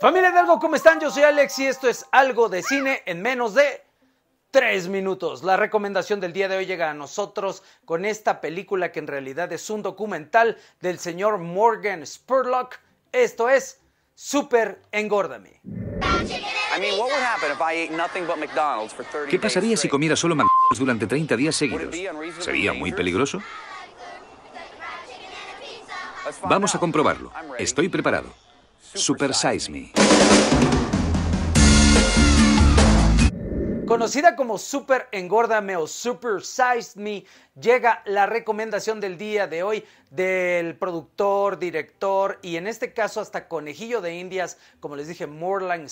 Familia de Algo, ¿cómo están? Yo soy Alex y esto es Algo de Cine en menos de 3 minutos. La recomendación del día de hoy llega a nosotros con esta película que en realidad es un documental del señor Morgan Spurlock. Esto es Super Engórdame. ¿Qué pasaría si comiera solo McDonald's durante 30 días seguidos? ¿Sería muy peligroso? Vamos a comprobarlo. Estoy preparado. Super Size Me. Conocida como Super Engórdame o Super Size Me, llega la recomendación del día de hoy del productor, director y en este caso hasta conejillo de indias, como les dije, Morgan,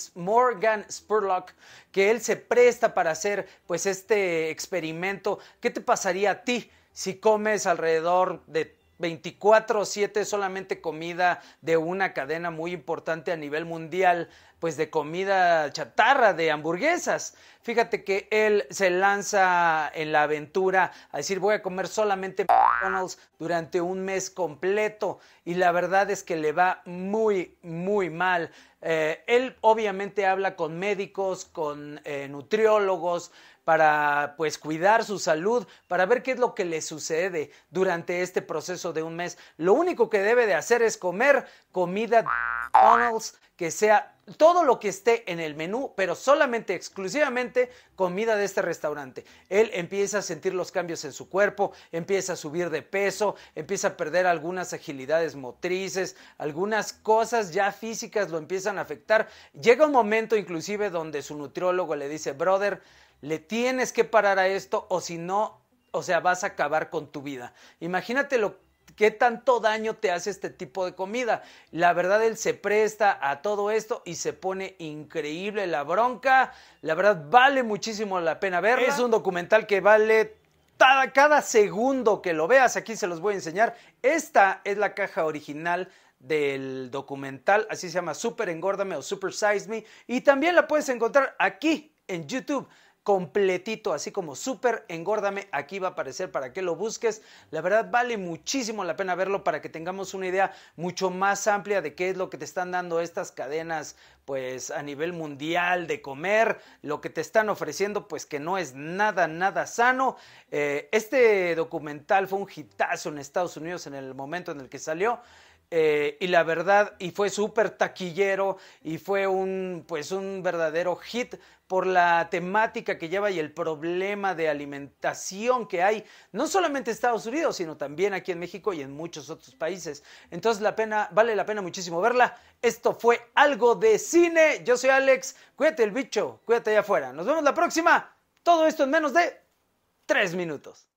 Spurlock, que él se presta para hacer pues este experimento. ¿Qué te pasaría a ti si comes alrededor de 24/7 solamente comida de una cadena muy importante a nivel mundial, pues de comida chatarra, de hamburguesas. Fíjate que él se lanza en la aventura a decir voy a comer solamente durante un mes completo y la verdad es que le va muy, muy mal. Eh, él obviamente habla con médicos, con eh, nutriólogos, para pues cuidar su salud, para ver qué es lo que le sucede durante este proceso de un mes. Lo único que debe de hacer es comer comida de McDonald's que sea todo lo que esté en el menú, pero solamente, exclusivamente comida de este restaurante. Él empieza a sentir los cambios en su cuerpo, empieza a subir de peso, empieza a perder algunas agilidades motrices, algunas cosas ya físicas lo empiezan a afectar. Llega un momento inclusive donde su nutriólogo le dice, brother, le tienes que parar a esto o si no, o sea, vas a acabar con tu vida. Imagínate lo ¿Qué tanto daño te hace este tipo de comida? La verdad, él se presta a todo esto y se pone increíble la bronca. La verdad, vale muchísimo la pena verlo. Es un documental que vale cada segundo que lo veas. Aquí se los voy a enseñar. Esta es la caja original del documental, así se llama Super Engórdame o Super Size Me. Y también la puedes encontrar aquí en YouTube completito, así como súper engórdame, aquí va a aparecer para que lo busques. La verdad vale muchísimo la pena verlo para que tengamos una idea mucho más amplia de qué es lo que te están dando estas cadenas, pues a nivel mundial de comer, lo que te están ofreciendo, pues que no es nada, nada sano. Eh, este documental fue un hitazo en Estados Unidos en el momento en el que salió. Eh, y la verdad, y fue súper taquillero y fue un, pues un verdadero hit por la temática que lleva y el problema de alimentación que hay, no solamente en Estados Unidos, sino también aquí en México y en muchos otros países. Entonces la pena, vale la pena muchísimo verla. Esto fue algo de cine. Yo soy Alex, cuídate el bicho, cuídate allá afuera. Nos vemos la próxima. Todo esto en menos de tres minutos.